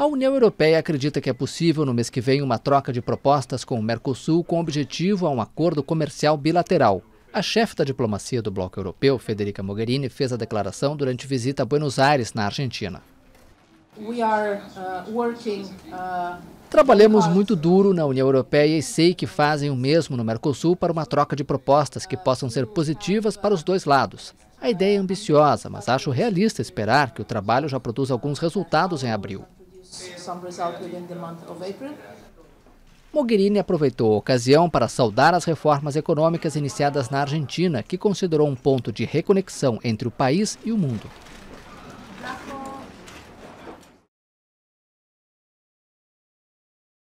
A União Europeia acredita que é possível no mês que vem uma troca de propostas com o Mercosul com objetivo a um acordo comercial bilateral. A chefe da diplomacia do Bloco Europeu, Federica Mogherini, fez a declaração durante visita a Buenos Aires, na Argentina. Uh, uh, Trabalhamos muito duro na União Europeia e sei que fazem o mesmo no Mercosul para uma troca de propostas que possam ser positivas para os dois lados. A ideia é ambiciosa, mas acho realista esperar que o trabalho já produza alguns resultados em abril some result within the month of April. Mogherini aproveitou a ocasião para saudar as reformas econômicas iniciadas na Argentina, que considerou um ponto de reconexão entre o país e o mundo.